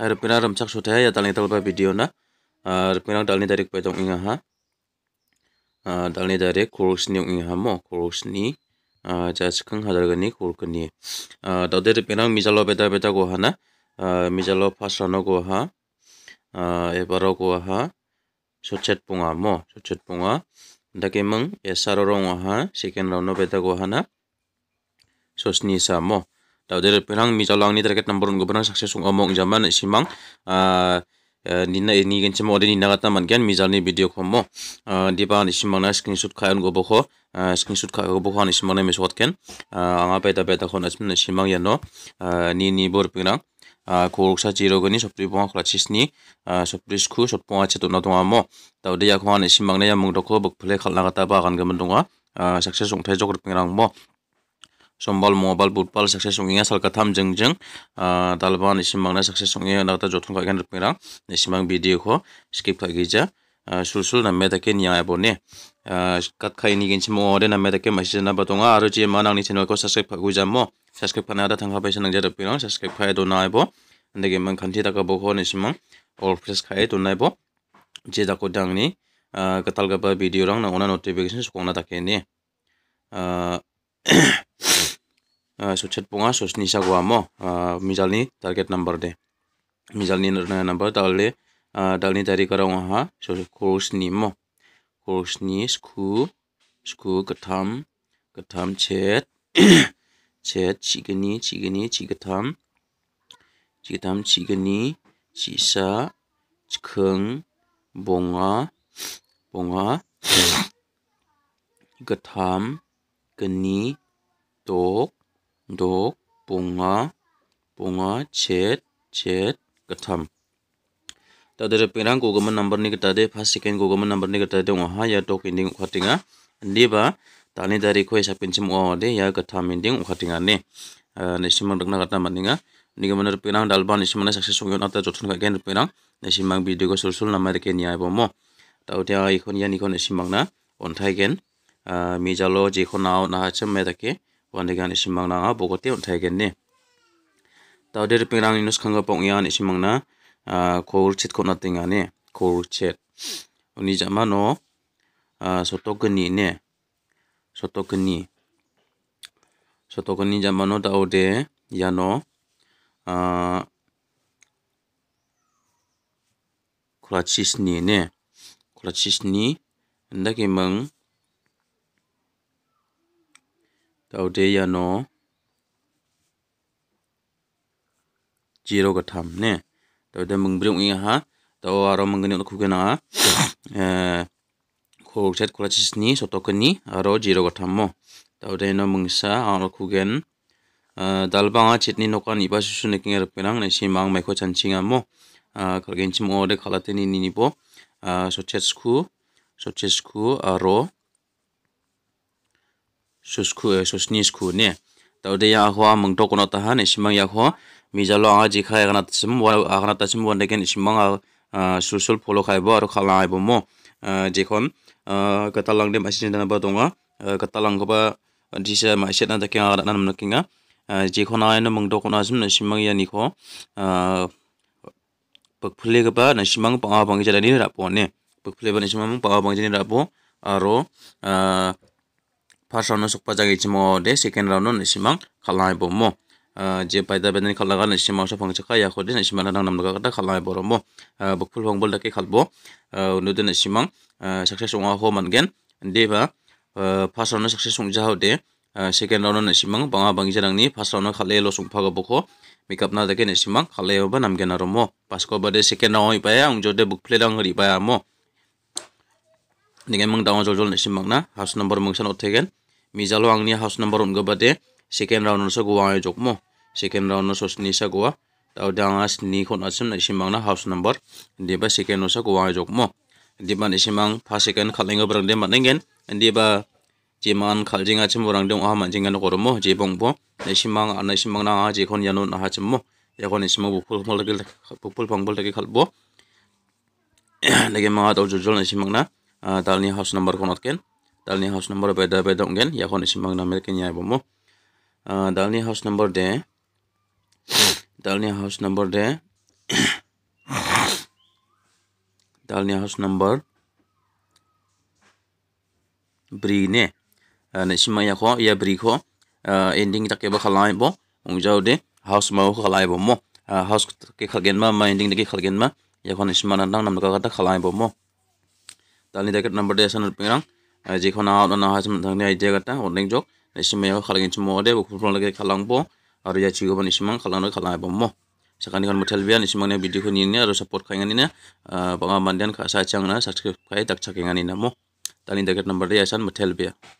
harap kira remcak sudah ya tali telpa video na harap kira tali dari kepetong inga ha tali eh, dari kurus ni inga mo kurus ni eh, jas keng hadar gani kurus gani eh, tau dari kira misal lo beta beta gua na misal lo pas rano gua ha e gua ha sucet punga mo sucet punga ndake meng esar rong wa ha second rano beta gua na sosni sa mo dari penang mi ni terkait nomborun gubernur sung omong zaman eh, simang ah, eh, nina ini kan cuma ada nina kata mankian misalnya video kamu ah, di bawah ni simang na screenshot kayan guboko ah, screenshot kayan guboko ni simang na mesot ken anga peta peta nasi asmin simang ya no ni ni bor penang koroksa jirogoni sopri bonga khlachisni sopri sku sopponga chetuna donga mo kau yakhwan simang na yamung dokho bokple khalna kata ba kan gamdonga sakses songthai jokor pengrang mau সম্বল mobile football success সঙ্গে আসল কথাম জং জং তালবান ইসিম বাংলা success সঙ্গে নাতা জোথন কা গেনর পিরা ইসিম বাং ভিডিও খ স্কিপ কা গিজা সুল সুল না মেদা কে নিয়া আবনে কাট খাই নি গিনছি মো অরে না মেদা কে মাসি না বতং আর জি মানাং নি চ্যানেল কো সাবস্ক্রাইব কা গুজা মো সাবস্ক্রাইব পানা দা থাঙ্গা পাইছ নং জেরা পিরা সাবস্ক্রাইব পাই দো না আইবো নে গে মং খান্তি দা কা বো খ নি সিম অল প্রেস Eh, suchet punga sos nisa gua mo eh, ni target number de misalni number dal eh, ni dari karong ha so course ni mo course ni sku sku ketam ketam chet chet chigani chigani chigatam chigatam chigani chisa chikeng bonga bonga ketam geni tok 독, 봉화, 봉화, 챗, 챗, कथम तदर पेरांग गोगम number नि गता दे first second गोगम number नि गता दे वहा या टोक इंडिंग खटिंगा लेबा तानि दारि खय सापिन सिम ओ दे या कथम इंडिंग खटिंगा ने निसिम दगना गता मनिंगा निगमनर पेरांग डालबा निसिम ना सक्सेस सोगियो नाता जथन का गेन पेरांग निसिम भिडियो को सुरसुल नामा रे केनिया बम ताउते आ इखन या निखन निसिम ना अन्थाइ गेन मिजालो जेखनाव नाहाचम मेदाके wandegan isimangna n ha bogote onthaigen i ta der p i n g r a n g inus k a n g a pong i yan isimangna khol chet ko natinga ne k h u l chet u n i jama no sotokni ne sotokni sotokni jama no ta ode yano k u l a c i s n i ne k u l a c i s n i ndake mang tawde yano jiro ga tham ne tawde mung bring inga ha taw aro mung ni ku gena eh ko chat ko số ni so tokni aro zero cái tham mo tawde nó mung sa aro ku gen dalbanga chitni nokan iba su su nekinga rpenang ne si mang mai ờ, ko ờ, à mo à cái để khai thác chim ore khalateni bộ, à số so chet số so chet sku aro susku eh susnis ne tau de ya hwa mung nih kono tahan isimang ya hwa mi jalo anga ji khai kana tsim wa agana ta sim wonde ken isimang a ah, ah, susul polo kai ba ro khala ai bomo ah, je kon katalang de masin dana ba tonga katalang ko ya ba dise ma set na ta kenga na nam na kenga je kon ai na mung na simang ya ni ko pekphule ga ba na simang pa bang jala ni ra ne ba ni simang pa bang jani ra po aro 파서 어느 속바장이 있지 뭐데 세켄라는 시망 칼라이 보모 제 바이다 베니 칼라가는 시망서 방적가 야코디 시망하는 남도가 갖다 칼라이 보모 북풀 홍볼다케 칼보 오늘도 시망 석세스 옹아 호만겐 데바 파서 어느 석세스 옹자하우데 세켄라는 시망 방아 방이자랑니 파서 어느 칼레로 송파가 보고 메이크업나 다케 시망 칼레오 바 남게나로모 파스코 바데 세켄나오이 바야 옹조데 북플레랑 리바야모 Nigga mung dawang jol jol nishim mung na, house number mung san otegen, mijalo ni house number ungabate second round so guwa jokmo second round nusa sni sa tau taw danga sni khon asim na house number deba second so guwa jokmo deba ni simang pa second khalinga brang de manengen deba jeman khaljinga chim borang dong a manjinga no koromo jebong bo ne simang ana na je khon yanu na ha yakon simang bukul khol lagi bukul pangbol lagi khalbo lagi ma taw jojol na simang na ah, ni house number khon ken. dalni house number beda beda ungen yakon isimang namel ke nyai bomo dalni house number de dalni house number de dalni house number bri ne nisimang yakho ya bri kho ending tak ke ba khalai bo ungjau de house ma khalai bomo house ke khalgen ma ma ending de ke khalgen ma yakon isimang nang namel ka khata khalai bomo dalni dekat number de sanar pengrang 지코나 오나 하심 당네 아이디어가다 오닝 족 심메요 칼링 좀 모데 부풀로게 칼랑보 아르야 지고번 심만 칼랑을 칼라이보 모 sakani kan motel bian simang ne video ni ne ro support kai ngani ne banga mandian ka sa chang na subscribe kai dak chak ngani na mo talin dagat number dia san motel bian